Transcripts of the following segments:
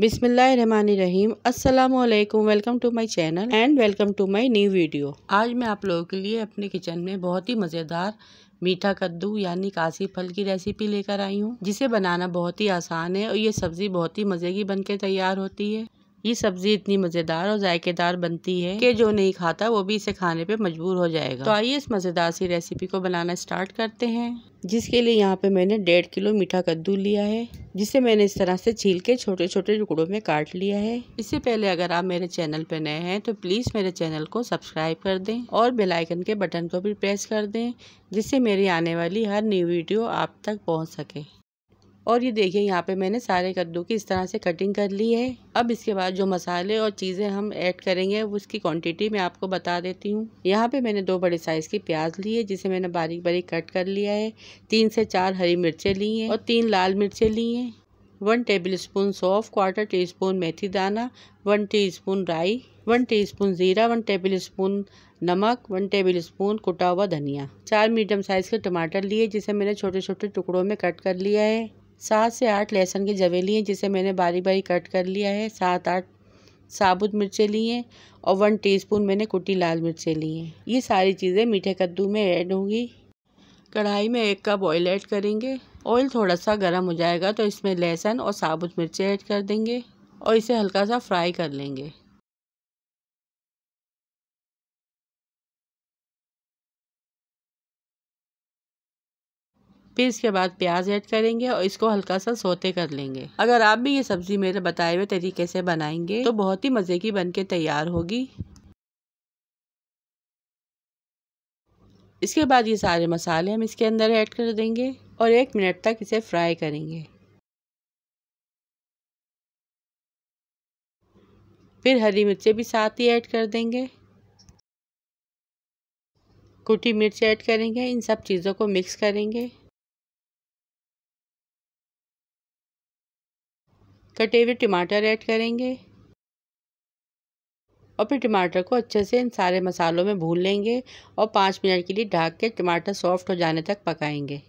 बिसमीम असलकम welcome to my channel and welcome to my new video आज मैं आप लोगों के लिए अपने किचन में बहुत ही मज़ेदार मीठा कद्दू यानी कासी फल की रेसिपी लेकर आई हूँ जिसे बनाना बहुत ही आसान है और ये सब्ज़ी बहुत ही मज़े की बनके तैयार होती है ये सब्जी इतनी मज़ेदार और जायकेदार बनती है कि जो नहीं खाता वो भी इसे खाने पे मजबूर हो जाएगा तो आइए इस मज़ेदार सी रेसिपी को बनाना स्टार्ट करते हैं जिसके लिए यहाँ पे मैंने डेढ़ किलो मीठा कद्दू लिया है जिसे मैंने इस तरह से छील के छोटे छोटे टुकड़ों में काट लिया है इससे पहले अगर आप मेरे चैनल पर नए हैं तो प्लीज़ मेरे चैनल को सब्सक्राइब कर दें और बेल आइकन के बटन को भी प्रेस कर दें जिससे मेरी आने वाली हर न्यू वीडियो आप तक पहुँच सके और ये देखिए यहाँ पे मैंने सारे कद्दू की इस तरह से कटिंग कर ली है अब इसके बाद जो मसाले और चीज़ें हम ऐड करेंगे उसकी क्वांटिटी मैं आपको बता देती हूँ यहाँ पे मैंने दो बड़े साइज़ की प्याज ली है जिसे मैंने बारीक बारीक कट कर लिया है तीन से चार हरी मिर्चें ली हैं और तीन लाल मिर्चें ली हैं वन टेबल स्पून सौफ क्वार्टर टी स्पून मेथी दाना वन टी स्पून राई वन टी स्पून ज़ीरा वन टेबल स्पून नमक वन टेबल स्पून कुटा हुआ धनिया चार मीडियम साइज़ के टमाटर लिए जिसे मैंने छोटे छोटे टुकड़ों में कट कर लिया है सात से आठ लहसुन के जवे लिए जिसे मैंने बारी बारी कट कर लिया है सात आठ साबुत मिर्चें ली हैं और वन टीस्पून मैंने कुटी लाल मिर्चें ली हैं ये सारी चीज़ें मीठे कद्दू में ऐड होंगी कढ़ाई में एक कप ऑयल ऐड करेंगे ऑयल थोड़ा सा गर्म हो जाएगा तो इसमें लहसुन और साबुत मिर्चें ऐड कर देंगे और इसे हल्का सा फ्राई कर लेंगे फिर इसके बाद प्याज ऐड करेंगे और इसको हल्का सा सोते कर लेंगे अगर आप भी ये सब्ज़ी मेरे बताए हुए तरीके से बनाएंगे तो बहुत ही मज़े की बन के तैयार होगी इसके बाद ये सारे मसाले हम इसके अंदर ऐड कर देंगे और एक मिनट तक इसे फ्राई करेंगे फिर हरी मिर्चें भी साथ ही ऐड कर देंगे कुटी मिर्च ऐड करेंगे इन सब चीज़ों को मिक्स करेंगे कटे हुए टमाटर ऐड करेंगे और फिर टमाटर को अच्छे से इन सारे मसालों में भून लेंगे और पाँच मिनट के लिए ढाक के टमाटर सॉफ्ट हो जाने तक पकाएंगे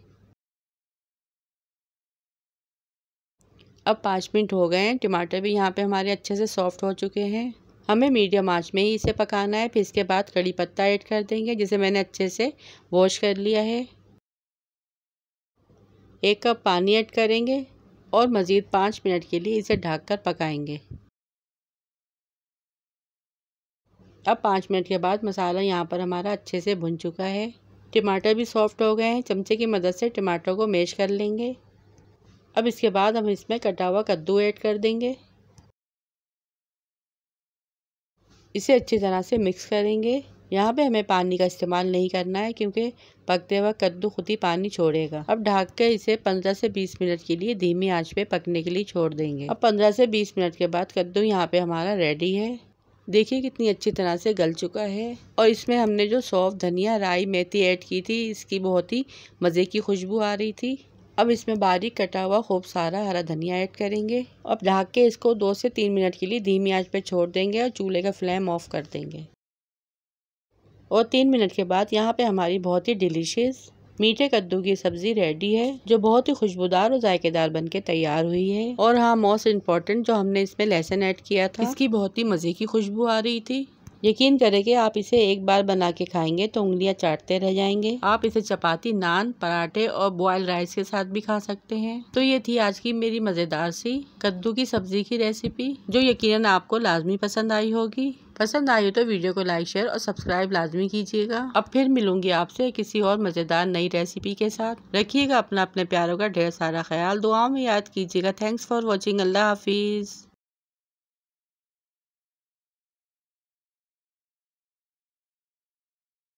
अब पाँच मिनट हो गए हैं टमाटर भी यहाँ पे हमारे अच्छे से सॉफ्ट हो चुके हैं हमें मीडियम आंच में ही इसे पकाना है फिर इसके बाद कड़ी पत्ता ऐड कर देंगे जिसे मैंने अच्छे से वॉश कर लिया है एक कप पानी ऐड करेंगे और मज़ीद पाँच मिनट के लिए इसे कर पकाएँगे अब पाँच मिनट के बाद मसाला यहाँ पर हमारा अच्छे से भुन चुका है टमाटर भी सॉफ्ट हो गए हैं चमचे की मदद से टमाटर को मैश कर लेंगे अब इसके बाद हम इसमें कटा हुआ कद्दू ऐड कर देंगे इसे अच्छी तरह से मिक्स करेंगे यहाँ पे हमें पानी का इस्तेमाल नहीं करना है क्योंकि पकते वक्त कद्दू खुद ही पानी छोड़ेगा अब ढाक के इसे 15 से 20 मिनट के लिए धीमी आंच पे पकने के लिए छोड़ देंगे अब 15 से 20 मिनट के बाद कद्दू यहाँ पे हमारा रेडी है देखिए कितनी अच्छी तरह से गल चुका है और इसमें हमने जो सौफ धनिया राई मेथी ऐड की थी इसकी बहुत ही मज़े की खुशबू आ रही थी अब इसमें बारीक कटा हुआ खूब सारा हरा धनिया ऐड करेंगे अब ढाक के इसको दो से तीन मिनट के लिए धीमी आंच पे छोड़ देंगे और चूल्हे का फ्लेम ऑफ कर देंगे और तीन मिनट के बाद यहाँ पे हमारी बहुत ही डिलीशियस मीठे कद्दू की सब्जी रेडी है जो बहुत ही खुशबूदार और जायकेदार बन के तैयार हुई है और हाँ मोस्ट इम्पॉर्टेंट जो हमने इसमें लहसन ऐड किया था इसकी बहुत ही मज़े की खुशबू आ रही थी यकीन करें कि आप इसे एक बार बना के खाएंगे तो उंगलियां चाटते रह जाएंगे आप इसे चपाती नान पराठे और बॉयल राइस के साथ भी खा सकते हैं तो ये थी आज की मेरी मज़ेदार सी कद्दू की सब्जी की रेसिपी जो यकीनन आपको लाजमी पसंद आई होगी पसंद आई हो तो वीडियो को लाइक शेयर और सब्सक्राइब लाजमी कीजिएगा अब फिर मिलूंगी आपसे किसी और मज़ेदार नई रेसिपी के साथ रखिएगा अपना अपने प्यारों का ढेर सारा ख्याल दुआओं में याद कीजिएगा थैंक्स फॉर वॉचिंग अल्लाह हाफिज़